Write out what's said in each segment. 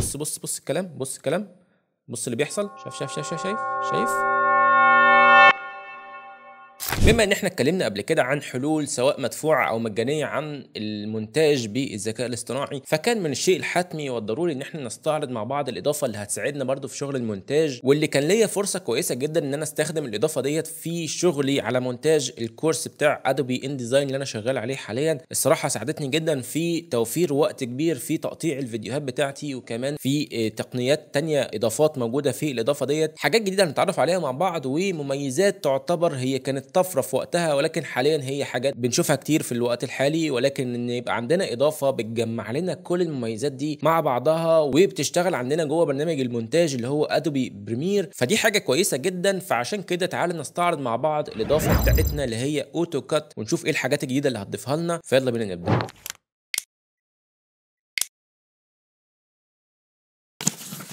بص بص بص الكلام بص الكلام بص اللي بيحصل شايف شايف شايف شايف شايف بما ان احنا اتكلمنا قبل كده عن حلول سواء مدفوعه او مجانيه عن المونتاج بالذكاء الاصطناعي فكان من الشيء الحتمي والضروري ان احنا نستعرض مع بعض الاضافه اللي هتساعدنا برده في شغل المونتاج واللي كان ليا فرصه كويسه جدا ان انا استخدم الاضافه ديت في شغلي على مونتاج الكورس بتاع ادوبي ان ديزاين اللي انا شغال عليه حاليا الصراحه ساعدتني جدا في توفير وقت كبير في تقطيع الفيديوهات بتاعتي وكمان في آه، تقنيات تانية اضافات موجوده في الاضافه ديت حاجات جديده هنتعرف عليها مع بعض ومميزات تعتبر هي كانت طفره في وقتها ولكن حاليا هي حاجات بنشوفها كتير في الوقت الحالي ولكن ان يبقى عندنا اضافه بتجمع لنا كل المميزات دي مع بعضها وبتشتغل عندنا جوه برنامج المونتاج اللي هو ادوبي بريمير فدي حاجه كويسه جدا فعشان كده تعالى نستعرض مع بعض الاضافه بتاعتنا اللي هي اوتو كات ونشوف ايه الحاجات الجديده اللي هتضيفها لنا فيلا بينا نبدا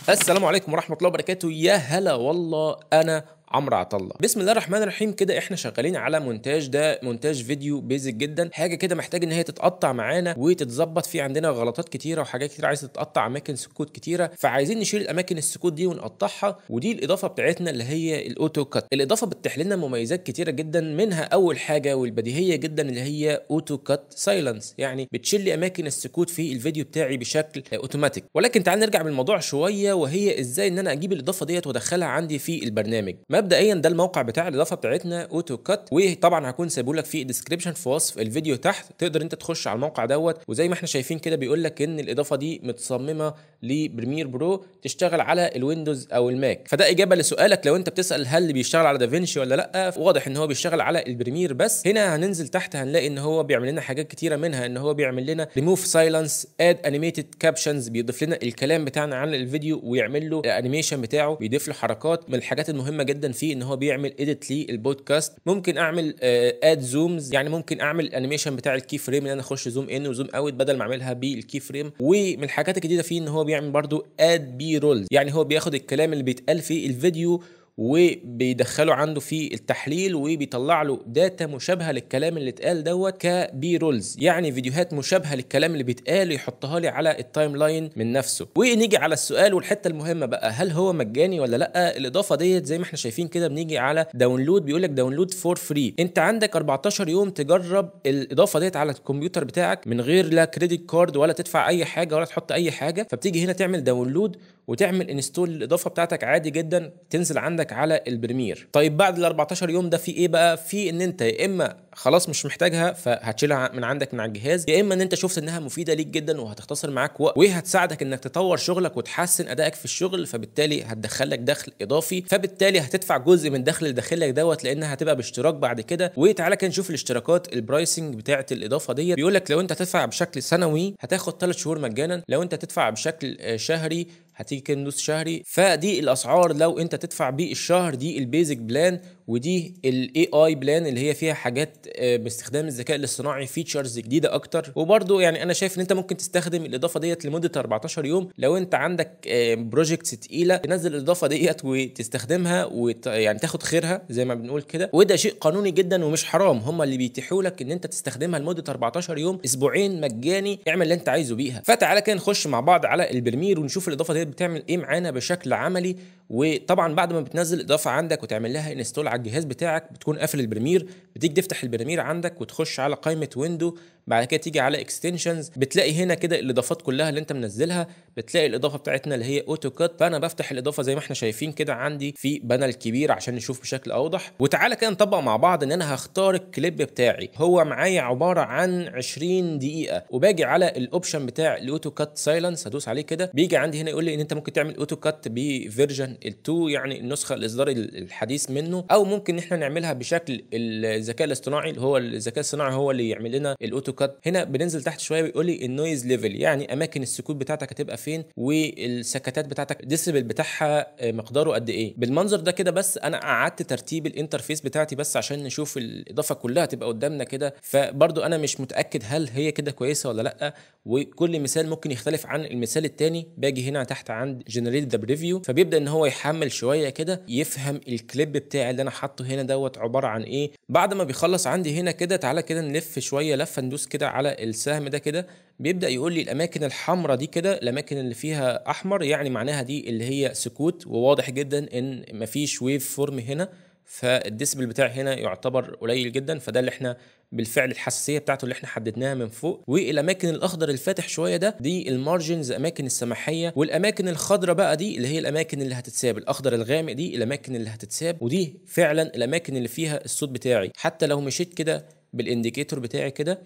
السلام عليكم ورحمه الله وبركاته يا هلا والله انا عمرو عطله بسم الله الرحمن الرحيم كده احنا شغالين على مونتاج ده مونتاج فيديو بيزك جدا حاجه كده محتاج ان هي تتقطع معانا وتتظبط في عندنا غلطات كتيره وحاجات كتير عايز تتقطع اماكن سكوت كتيره فعايزين نشيل الاماكن السكوت دي ونقطعها ودي الاضافه بتاعتنا اللي هي الاوتو كات الاضافه بتحل لنا مميزات كتيره جدا منها اول حاجه والبديهيه جدا اللي هي اوتو كات سايلنس يعني بتشيل لي اماكن السكوت في الفيديو بتاعي بشكل اوتوماتيك ولكن تعال نرجع بالموضوع شويه وهي ازاي ان انا اجيب الاضافه ديت وادخلها عندي في البرنامج مبدئيا ده الموقع بتاع الاضافه بتاعتنا اوتو كات وطبعا هكون سايبه لك في الديسكربشن في وصف الفيديو تحت تقدر انت تخش على الموقع دوت وزي ما احنا شايفين كده بيقول لك ان الاضافه دي متصممه لبريمير برو تشتغل على الويندوز او الماك فده اجابه لسؤالك لو انت بتسال هل بيشتغل على دافينشي ولا لا واضح ان هو بيشتغل على البريمير بس هنا هننزل تحت هنلاقي ان هو بيعمل لنا حاجات كتيره منها ان هو بيعمل لنا ريموف سايلنس اد انيميتد كابشنز بيضيف لنا الكلام بتاعنا عن الفيديو ويعمل له الانيميشن بتاعه بيضيف له حركات من الحاجات المهمه جدا فيه ان هو بيعمل ايديت للبودكاست ممكن اعمل اد آه، زومز يعني ممكن اعمل الانيميشن بتاع الكي فريم ان انا اخش زوم ان وزوم اوت بدل ما اعملها بالكي فريم ومن الحاجات الجديده فيه ان هو بيعمل برضو اد بي رولز يعني هو بياخد الكلام اللي بيتقال في الفيديو وبيدخله عنده في التحليل وبيطلع له داتا مشابهه للكلام اللي اتقال دوت كبي رولز يعني فيديوهات مشابهه للكلام اللي بيتقال يحطها لي على التايم لاين من نفسه ونيجي على السؤال والحته المهمه بقى هل هو مجاني ولا لا الاضافه ديت زي ما احنا شايفين كده بنيجي على داونلود بيقول لك داونلود فور فري انت عندك 14 يوم تجرب الاضافه ديت على الكمبيوتر بتاعك من غير لا كريدت كارد ولا تدفع اي حاجه ولا تحط اي حاجه فبتيجي هنا تعمل داونلود وتعمل انستول الاضافه بتاعتك عادي جدا تنزل عندك حياتك على البريمير طيب بعد ال 14 يوم ده في ايه بقى في ان انت يا اما خلاص مش محتاجها فهتشيلها من عندك من على الجهاز يا اما ان انت شفت انها مفيده ليك جدا وهتختصر معاك وقت وهتساعدك انك تطور شغلك وتحسن ادائك في الشغل فبالتالي هتدخلك دخل اضافي فبالتالي هتدفع جزء من دخل اللي داخلك دوت لانها هتبقى باشتراك بعد كده وتعالى كده نشوف الاشتراكات البرايسنج بتاعه الاضافه ديت بيقول لك لو انت تدفع بشكل سنوي هتاخد 3 شهور مجانا لو انت تدفع بشكل آه، شهري هتيجي كده نص شهري فدي الاسعار لو انت تدفع بالشهر دي البيزك بلان ودي الاي اي بلان اللي هي فيها حاجات آه، باستخدام الذكاء الاصطناعي فيتشرز جديده اكتر وبرده يعني انا شايف ان انت ممكن تستخدم الاضافه ديت لمده 14 يوم لو انت عندك بروجكتس آه، تقيله تنزل الاضافه ديت وتستخدمها ويعني يعني تاخد خيرها زي ما بنقول كده وده شيء قانوني جدا ومش حرام هم اللي بيتيحوا لك ان انت تستخدمها لمده 14 يوم اسبوعين مجاني اعمل اللي انت عايزه بيها فتعالى كده نخش مع بعض على البرمير ونشوف الاضافه ديت بتعمل ايه معانا بشكل عملي وطبعا بعد ما بتنزل الاضافه عندك وتعمل لها انستول الجهاز بتاعك بتكون قافل البريمير بتيجي تفتح البريمير عندك وتخش على قائمه ويندو بعد كده تيجي على اكستنشنز بتلاقي هنا كده الاضافات كلها اللي انت منزلها بتلاقي الاضافه بتاعتنا اللي هي اوتو كات فانا بفتح الاضافه زي ما احنا شايفين كده عندي في بانل كبير عشان نشوف بشكل اوضح وتعالى كده نطبق مع بعض ان انا هختار الكليب بتاعي هو معايا عباره عن 20 دقيقه وباجي على الاوبشن بتاع الاوتو كات سايلنس هدوس عليه كده بيجي عندي هنا يقول لي ان انت ممكن تعمل اوتو كات بفيرجن ال2 يعني النسخه الاصدار الحديث منه او ممكن ان احنا نعملها بشكل الذكاء الاصطناعي اللي هو الذكاء الصناعي هو اللي يعمل لنا الاوتوكاد هنا بننزل تحت شويه بيقول لي النويز ليفل يعني اماكن السكوت بتاعتك هتبقى فين والسكتات بتاعتك الديسيبل بتاعها آه، مقداره قد ايه بالمنظر ده كده بس انا قعدت ترتيب الانترفيس بتاعتي بس عشان نشوف الاضافه كلها تبقى قدامنا كده فبرضو انا مش متاكد هل هي كده كويسه ولا لا وكل مثال ممكن يختلف عن المثال الثاني باجي هنا تحت عند جنريت ذا بريفيو فبيبدا ان هو يحمل شويه كده يفهم الكليب بتاعي اللي انا حاطه هنا دوت عباره عن ايه بعد ما بيخلص عندي هنا كده تعالى كده نلف شويه لفه ندوس كده على السهم ده كده بيبدا يقول لي الاماكن الحمراء دي كده الاماكن اللي فيها احمر يعني معناها دي اللي هي سكوت وواضح جدا ان مفيش ويف فورم هنا فالديسبل بتاعي هنا يعتبر قليل جدا فده اللي احنا بالفعل الحساسيه بتاعته اللي احنا حددناها من فوق والاماكن الاخضر الفاتح شويه ده دي المارجنز اماكن السماحيه والاماكن الخضراء بقى دي اللي هي الاماكن اللي هتتساب الاخضر الغامق دي الاماكن اللي هتتساب ودي فعلا الاماكن اللي فيها الصوت بتاعي حتى لو مشيت كده بالانديكيتور بتاعي كده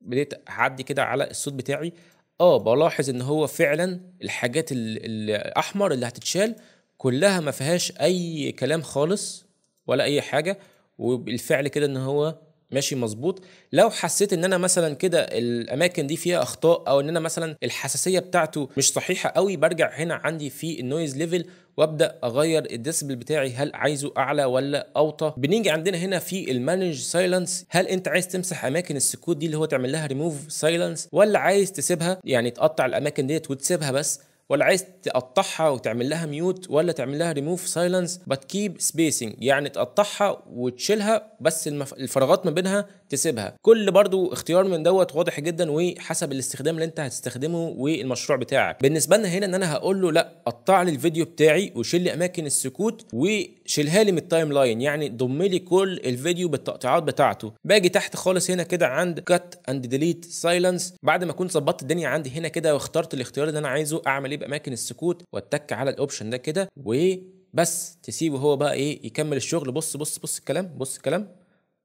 بديت اعدي كده على الصوت بتاعي اه بلاحظ ان هو فعلا الحاجات الاحمر اللي هتتشال كلها ما فيهاش اي كلام خالص ولا اي حاجه وبالفعل كده ان هو ماشي مظبوط لو حسيت ان انا مثلا كده الاماكن دي فيها اخطاء او ان انا مثلا الحساسيه بتاعته مش صحيحه قوي برجع هنا عندي في النويز ليفل وابدا اغير الديسبل بتاعي هل عايزه اعلى ولا اوطى بنيجي عندنا هنا في المانج سايلنس هل انت عايز تمسح اماكن السكوت دي اللي هو تعمل لها ريموف سايلنس ولا عايز تسيبها يعني تقطع الاماكن ديت وتسيبها بس ولا عايز تقطعها وتعمل لها ميوت ولا تعمل لها ريموف سايلنس بت كيب سبيسنج يعني تقطعها وتشيلها بس المف... الفراغات ما بينها تسيبها كل برضو اختيار من دوت واضح جدا وحسب الاستخدام اللي انت هتستخدمه والمشروع بتاعك بالنسبه لنا هنا ان انا هقول له لا قطع لي الفيديو بتاعي وشيل لي اماكن السكوت و شيلها لي من التايم لاين يعني ضم لي كل الفيديو بالتقطيعات بتاعته باجي تحت خالص هنا كده عند كات اند ديليت سايلنس بعد ما اكون ظبطت الدنيا عندي هنا كده واخترت الاختيار اللي انا عايزه اعمل ايه باماكن السكوت واتك على الاوبشن ده كده وبس تسيبه هو بقى ايه يكمل الشغل بص بص بص الكلام بص الكلام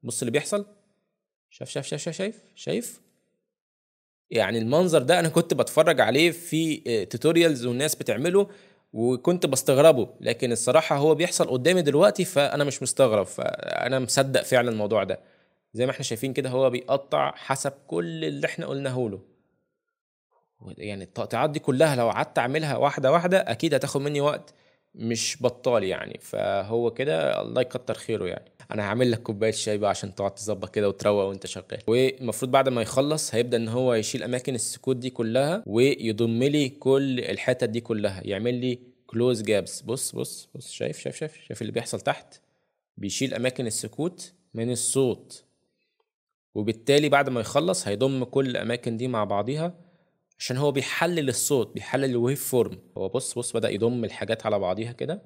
بص اللي بيحصل شاف شاف شاف شاف شايف شايف يعني المنظر ده انا كنت بتفرج عليه في توتوريالز آه، والناس بتعمله وكنت بستغربه لكن الصراحه هو بيحصل قدامي دلوقتي فانا مش مستغرب فانا مصدق فعلا الموضوع ده زي ما احنا شايفين كده هو بيقطع حسب كل اللي احنا قلناه له يعني التقطيعات دي كلها لو قعدت اعملها واحده واحده اكيد هتاخد مني وقت مش بطال يعني فهو كده الله يكتر خيره يعني انا هعمل لك كوبايه شاي بقى عشان تقعد تظبط كده وتروق وانت شغال والمفروض بعد ما يخلص هيبدا ان هو يشيل اماكن السكوت دي كلها ويضم لي كل الحتت دي كلها يعمل لي كلوز جابس بص بص بص شايف شايف شايف شايف اللي بيحصل تحت بيشيل اماكن السكوت من الصوت وبالتالي بعد ما يخلص هيضم كل الاماكن دي مع بعضيها عشان هو بيحلل الصوت بيحلل الويف فورم هو بص بص بدا يضم الحاجات على بعضيها كده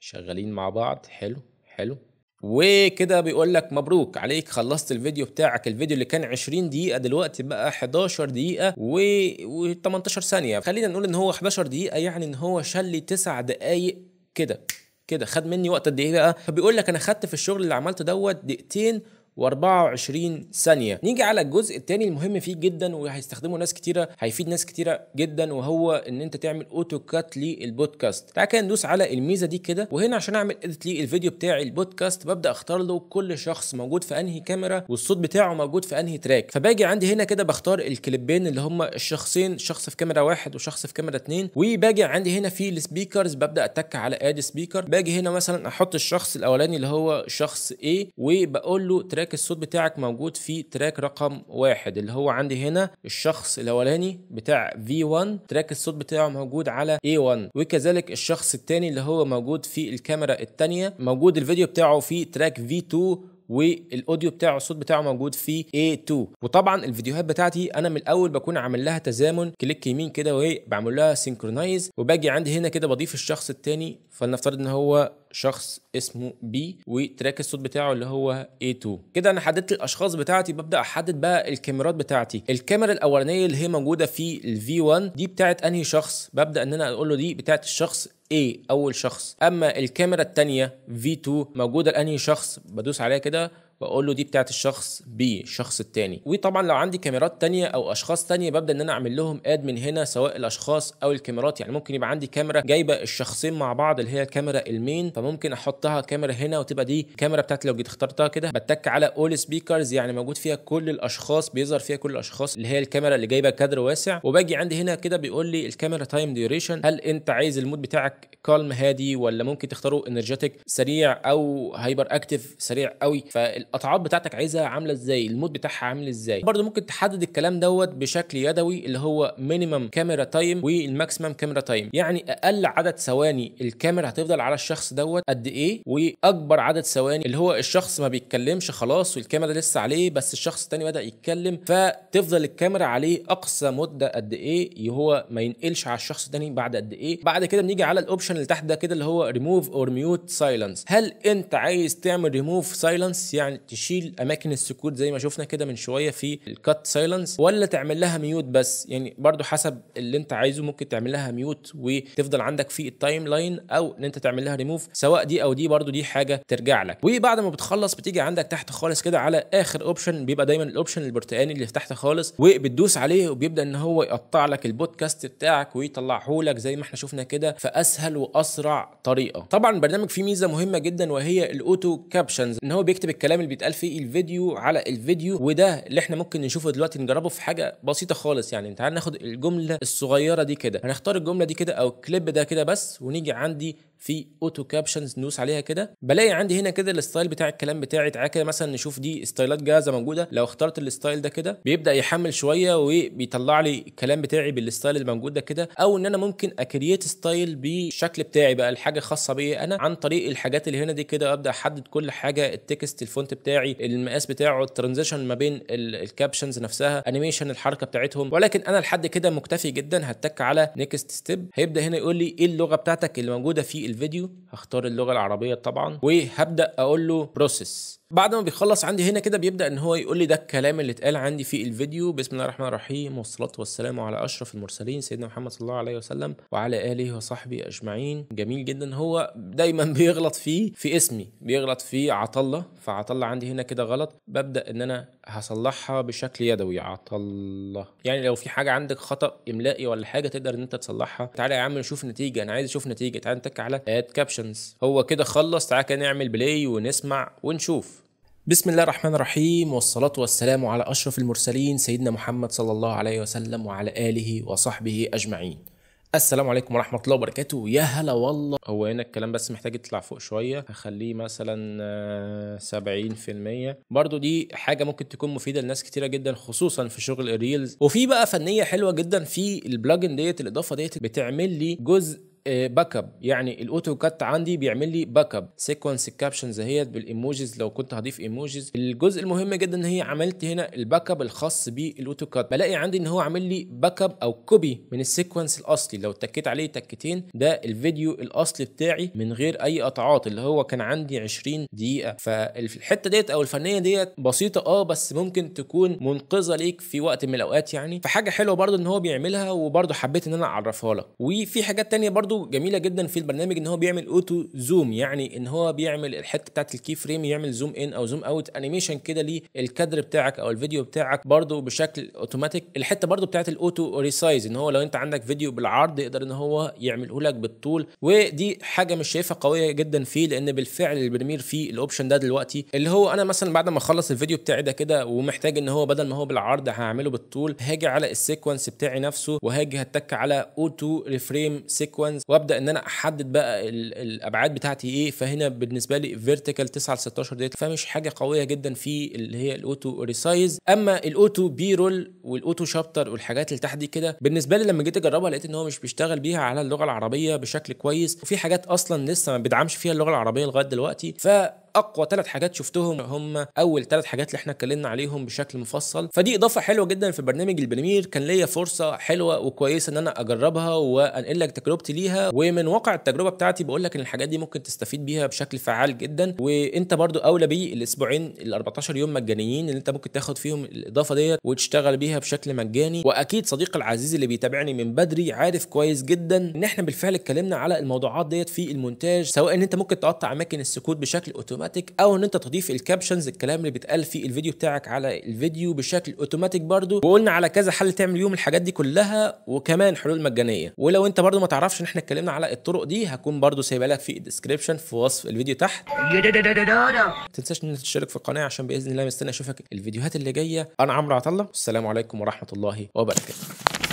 شغالين مع بعض حلو حلو وكده بيقول لك مبروك عليك خلصت الفيديو بتاعك الفيديو اللي كان 20 دقيقه دلوقتي بقى 11 دقيقه و, و 18 ثانيه خلينا نقول ان هو 11 دقيقه يعني ان هو شال لي 9 دقائق كده كده خد مني وقت قد ايه بقى فبيقول لك انا خدت في الشغل اللي عملته دوت دقيقتين و24 ثانيه نيجي على الجزء الثاني المهم فيه جدا وهيستخدمه ناس كتيره هيفيد ناس كتيره جدا وهو ان انت تعمل اوتو كات للبودكاست تعال كده ندوس على الميزه دي كده وهنا عشان اعمل اديت للفيديو بتاعي البودكاست ببدا اختار له كل شخص موجود في انهي كاميرا والصوت بتاعه موجود في انهي تراك فباجي عندي هنا كده بختار الكليبين اللي هم الشخصين شخص في كاميرا واحد وشخص في كاميرا اتنين وباجي عندي هنا في السبيكرز ببدا اتك على اد سبيكر باجي هنا مثلا احط الشخص الاولاني اللي هو شخص ايه وبقول له تراك تراك الصوت بتاعك موجود في تراك رقم واحد اللي هو عندي هنا الشخص الاولاني بتاع V1 تراك الصوت بتاعه موجود على A1 وكذلك الشخص الثاني اللي هو موجود في الكاميرا الثانيه موجود الفيديو بتاعه في تراك V2 والاوديو بتاعه الصوت بتاعه موجود في A2 وطبعا الفيديوهات بتاعتي انا من الاول بكون عامل لها تزامن كليك يمين كده وبعمل لها سينكرونايز وباجي عندي هنا كده بضيف الشخص الثاني فلنفترض ان هو شخص اسمه بي وتراك الصوت بتاعه اللي هو A2 كده انا حددت الاشخاص بتاعتي ببدا احدد بقى الكاميرات بتاعتي الكاميرا الاولانيه اللي هي موجوده في الفي 1 دي بتاعت انهي شخص ببدا ان انا اقول له دي بتاعت الشخص A اول شخص اما الكاميرا الثانيه V2 موجوده لانهي شخص بدوس عليها كده بقول له دي بتاعت الشخص بي الشخص التاني وطبعا لو عندي كاميرات تانية او اشخاص تانية ببدا ان انا اعمل لهم اد من هنا سواء الاشخاص او الكاميرات يعني ممكن يبقى عندي كاميرا جايبه الشخصين مع بعض اللي هي الكاميرا المين فممكن احطها كاميرا هنا وتبقى دي الكاميرا بتاعتي لو جيت اخترتها كده بتك على اول سبيكرز يعني موجود فيها كل الاشخاص بيظهر فيها كل الاشخاص اللي هي الكاميرا اللي جايبه كادر واسع وباجي عندي هنا كده بيقول لي الكاميرا تايم ديوريشن هل انت عايز المود بتاعك كالم هادي ولا ممكن تختاره انرجيتك سريع او هايبر اكتف سريع قوي فال القطعات بتاعتك عايزها عامله ازاي المود بتاعها عامل ازاي برضو ممكن تحدد الكلام دوت بشكل يدوي اللي هو مينيمم كاميرا تايم والماكسيمم كاميرا تايم يعني اقل عدد ثواني الكاميرا هتفضل على الشخص دوت قد ايه واكبر عدد ثواني اللي هو الشخص ما بيتكلمش خلاص والكاميرا لسه عليه بس الشخص الثاني بدا يتكلم فتفضل الكاميرا عليه اقصى مده قد ايه هو ما ينقلش على الشخص الثاني بعد قد ايه بعد كده بنيجي على الاوبشن اللي تحت ده كده اللي هو ريموف اور ميوت سايلنس هل انت عايز تعمل ريموف سايلنس يعني تشيل اماكن السكوت زي ما شفنا كده من شويه في الكات سايلنس ولا تعمل لها ميوت بس يعني برضو حسب اللي انت عايزه ممكن تعمل لها ميوت وتفضل عندك في التايم لاين او ان انت تعمل لها ريموف سواء دي او دي برضو دي حاجه ترجع لك وبعد ما بتخلص بتيجي عندك تحت خالص كده على اخر اوبشن بيبقى دايما الاوبشن البرتقاني اللي تحت خالص وبتدوس عليه وبيبدا ان هو يقطع لك البودكاست بتاعك ويطلعه لك زي ما احنا شفنا كده في اسهل واسرع طريقه طبعا البرنامج فيه ميزه مهمه جدا وهي الاوتو كابشنز ان هو بيكتب الكلام اللي بيتقال فيه الفيديو على الفيديو وده اللي احنا ممكن نشوفه دلوقتي نجربه في حاجه بسيطه خالص يعني تعال ناخد الجمله الصغيره دي كده هنختار الجمله دي كده او الكليب ده كده بس ونيجي عندي في اوتو كابشنز ندوس عليها كده بلاقي عندي هنا كده الستايل بتاع الكلام بتاعي تعالى كده مثلا نشوف دي ستايلات جاهزه موجوده لو اخترت الستايل ده كده بيبدا يحمل شويه وبيطلع لي الكلام بتاعي بالستايل الموجود ده كده او ان انا ممكن اكريت ستايل بالشكل بتاعي بقى الحاجه خاصه بيا انا عن طريق الحاجات اللي هنا دي كده ابدا احدد كل حاجه التكست الفونت بتاعي المقاس بتاعه الترانزيشن ما بين الكابشنز نفسها انيميشن الحركه بتاعتهم ولكن انا لحد كده مكتفي جدا هتك على نيكست ستيب هيبدا هنا يقول لي ايه اللغه بتاعتك اللي موجوده في الفيديو هختار اللغه العربيه طبعا وهبدا اقول له بروسيس بعد ما بيخلص عندي هنا كده بيبدا ان هو يقول لي ده الكلام اللي اتقال عندي في الفيديو بسم الله الرحمن الرحيم والصلاه والسلام على اشرف المرسلين سيدنا محمد صلى الله عليه وسلم وعلى اله وصحبه اجمعين جميل جدا هو دايما بيغلط فيه في اسمي بيغلط في عطله فعطله عندي هنا كده غلط ببدا ان انا هصلحها بشكل يدوي عطله يعني لو في حاجه عندك خطا املائي ولا حاجه تقدر ان انت تصلحها تعالى يا عم نشوف نتيجه انا عايز اشوف نتيجه تعالى نتك على اد كابشنز هو كده خلص تعالى كده نعمل بلاي ونسمع ونشوف بسم الله الرحمن الرحيم والصلاة والسلام على أشرف المرسلين سيدنا محمد صلى الله عليه وسلم وعلى آله وصحبه أجمعين السلام عليكم ورحمة الله وبركاته يا هلا والله هو هنا الكلام بس محتاج يطلع فوق شوية هخليه مثلا 70% آه، برضو دي حاجة ممكن تكون مفيدة لناس كتيرة جدا خصوصا في شغل الريلز وفي بقى فنية حلوة جدا في البلاجن ديت الإضافة ديت بتعمل لي جزء باك آه، اب يعني الاوتو كات عندي بيعمل لي باك اب سيكونس الكابشنز اهيت بالايموجيز لو كنت هضيف ايموجيز الجزء المهم جدا ان هي عملت هنا الباك اب الخاص بالاوتو كات بلاقي عندي ان هو عامل لي باك اب او كوبي من السيكونس الاصلي لو تكيت عليه تكتين ده الفيديو الاصلي بتاعي من غير اي قطعات اللي هو كان عندي 20 دقيقه فالحته ديت او الفنيه ديت بسيطه اه بس ممكن تكون منقذه ليك في وقت من الاوقات يعني فحاجه حلوه برده ان هو بيعملها وبرده حبيت ان انا اعرفها لك وفي حاجات تانية برده برضو جميله جدا في البرنامج ان هو بيعمل اوتو زوم يعني ان هو بيعمل الحته بتاعت الكي فريم يعمل زوم ان او زوم اوت انيميشن كده للكادر بتاعك او الفيديو بتاعك برضو بشكل اوتوماتيك الحته برضو بتاعت الاوتو ريسايز ان هو لو انت عندك فيديو بالعرض يقدر ان هو يعمله لك بالطول ودي حاجه مش شايفها قويه جدا فيه لان بالفعل البريمير فيه الاوبشن ده دلوقتي اللي هو انا مثلا بعد ما اخلص الفيديو بتاعي ده كده ومحتاج ان هو بدل ما هو بالعرض هعمله بالطول هاجي على السيكونس بتاعي نفسه وهاجي هتك على اوتو ريفريم سيكونس السايز وابدا ان انا احدد بقى الابعاد بتاعتي ايه فهنا بالنسبه لي فيرتيكال 9 ل 16 ديت فمش حاجه قويه جدا في اللي هي الاوتو ريسايز اما الاوتو بي رول والاوتو شابتر والحاجات اللي تحت دي كده بالنسبه لي لما جيت اجربها لقيت ان هو مش بيشتغل بيها على اللغه العربيه بشكل كويس وفي حاجات اصلا لسه ما بيدعمش فيها اللغه العربيه لغايه دلوقتي ف اقوى ثلاث حاجات شفتهم هم اول ثلاث حاجات اللي احنا اتكلمنا عليهم بشكل مفصل فدي اضافه حلوه جدا في برنامج البريمير كان ليا فرصه حلوه وكويسه ان انا اجربها وانقل لك تجربتي ليها ومن واقع التجربه بتاعتي بقول لك ان الحاجات دي ممكن تستفيد بيها بشكل فعال جدا وانت برضو اولى بيه الاسبوعين ال 14 يوم مجانيين اللي انت ممكن تاخد فيهم الاضافه ديت وتشتغل بيها بشكل مجاني واكيد صديقي العزيز اللي بيتابعني من بدري عارف كويس جدا ان احنا بالفعل اتكلمنا على الموضوعات ديت في المونتاج سواء ان انت ممكن تقطع اماكن السكوت بشكل اوتوماتيك اوتوماتيك او ان انت تضيف الكابشنز الكلام اللي بيتقال في الفيديو بتاعك على الفيديو بشكل اوتوماتيك برضو وقلنا على كذا حل تعمل يوم الحاجات دي كلها وكمان حلول مجانيه ولو انت برضو ما تعرفش ان احنا اتكلمنا على الطرق دي هكون برضو سايبها لك في الديسكربشن في وصف الفيديو تحت ما تنساش ان تشترك في القناه عشان باذن الله مستني اشوفك الفيديوهات اللي جايه انا عمرو عطله والسلام عليكم ورحمه الله وبركاته